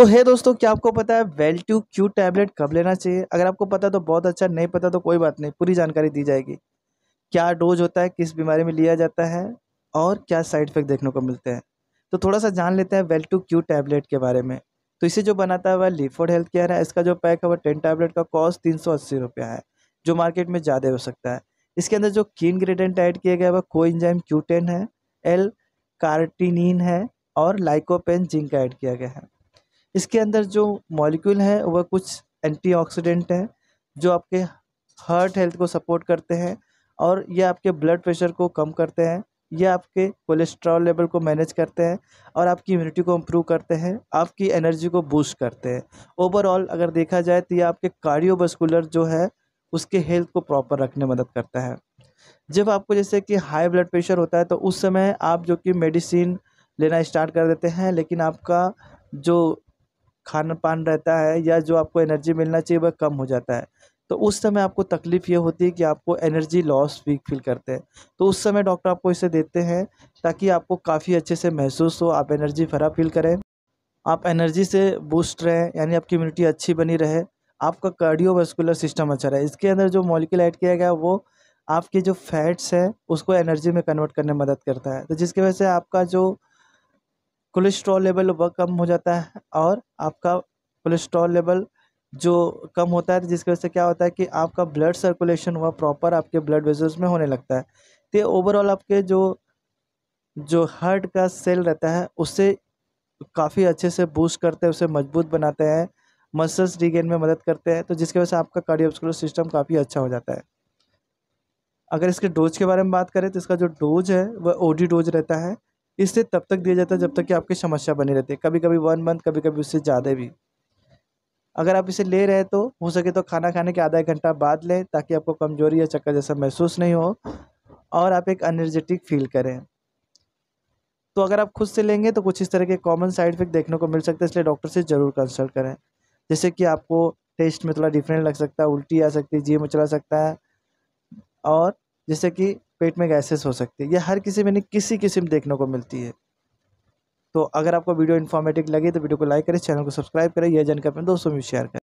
तो है दोस्तों क्या आपको पता है वेल टू क्यू टैबलेट कब लेना चाहिए अगर आपको पता तो बहुत अच्छा नहीं पता तो कोई बात नहीं पूरी जानकारी दी जाएगी क्या डोज होता है किस बीमारी में लिया जाता है और क्या साइड इफेक्ट देखने को मिलते हैं तो थोड़ा सा जान लेते हैं वेल टू क्यू टैबलेट के बारे में तो इसे जो बनाता है वह लीफोर्ड हेल्थ केयर है इसका जो पैक है वह टेन टैबलेट का कॉस्ट तीन सौ अस्सी रुपया है जो मार्केट में ज़्यादा हो सकता है इसके अंदर जो की इन्ग्रीडियंट ऐड किया गया वह को इंजाइम क्यू टेन है एल कार्टिनिन है और लाइकोपेन जिंक ऐड किया गया है इसके अंदर जो मॉलिक्यूल हैं वह कुछ एंटीऑक्सीडेंट हैं जो आपके हार्ट हेल्थ को सपोर्ट करते हैं और यह आपके ब्लड प्रेशर को कम करते हैं यह आपके कोलेस्ट्रॉल लेवल को मैनेज करते हैं और आपकी इम्यूनिटी को इम्प्रूव करते हैं आपकी एनर्जी को बूस्ट करते हैं ओवरऑल अगर देखा जाए तो यह आपके कार्डियोवास्कुलर जो है उसके हेल्थ को प्रॉपर रखने में मदद करता है जब आपको जैसे कि हाई ब्लड प्रेशर होता है तो उस समय आप जो कि मेडिसिन लेना स्टार्ट कर देते हैं लेकिन आपका जो खान पान रहता है या जो आपको एनर्जी मिलना चाहिए वह कम हो जाता है तो उस समय आपको तकलीफ़ ये होती है कि आपको एनर्जी लॉस वीक फील करते हैं तो उस समय डॉक्टर आपको इसे देते हैं ताकि आपको काफ़ी अच्छे से महसूस हो आप एनर्जी भरा फील करें आप एनर्जी से बूस्ट रहें यानी आपकी इम्यूनिटी अच्छी बनी रहे आपका कार्डियो सिस्टम अच्छा रहे इसके अंदर जो मोलिकल ऐड किया गया वो आपके जो फैट्स हैं उसको एनर्जी में कन्वर्ट करने में मदद करता है तो जिसकी वजह से आपका जो कोलेस्ट्रॉल लेवल वह कम हो जाता है और आपका कोलेस्ट्रॉल लेवल जो कम होता है जिसकी वजह से क्या होता है कि आपका ब्लड सर्कुलेशन हुआ प्रॉपर आपके ब्लड वेजल्स में होने लगता है तो ओवरऑल आपके जो जो हार्ट का सेल रहता है उससे काफ़ी अच्छे से बूस्ट करते हैं उसे मजबूत बनाते हैं मसल्स रिगेन में मदद करते हैं तो जिसकी वजह से आपका कार्डियोस्कुलर सिस्टम काफ़ी अच्छा हो जाता है अगर इसके डोज के बारे में बात करें तो इसका जो डोज है वह ओडी डोज रहता है इससे तब तक दिया जाता है जब तक कि आपकी समस्या बनी रहती है कभी कभी वन मंथ कभी कभी उससे ज़्यादा भी अगर आप इसे ले रहे हैं तो हो सके तो खाना खाने के आधा एक घंटा बाद लें ताकि आपको कमजोरी या चक्कर जैसा महसूस नहीं हो और आप एक अनर्जेटिक फील करें तो अगर आप खुद से लेंगे तो कुछ इस तरह के कॉमन साइड इफेक्ट देखने को मिल सकते हैं इसलिए डॉक्टर से ज़रूर कंसल्ट करें जैसे कि आपको टेस्ट में थोड़ा डिफरेंट लग सकता है उल्टी आ सकती है जी मचला सकता है और जैसे कि पेट में गैसेस हो सकती है यह हर किसी में किसी किस्म देखने को मिलती है तो अगर आपको वीडियो इन्फॉर्मेटिव लगे तो वीडियो को लाइक करें चैनल को सब्सक्राइब करें यह जानकारी अपने दोस्तों में शेयर करें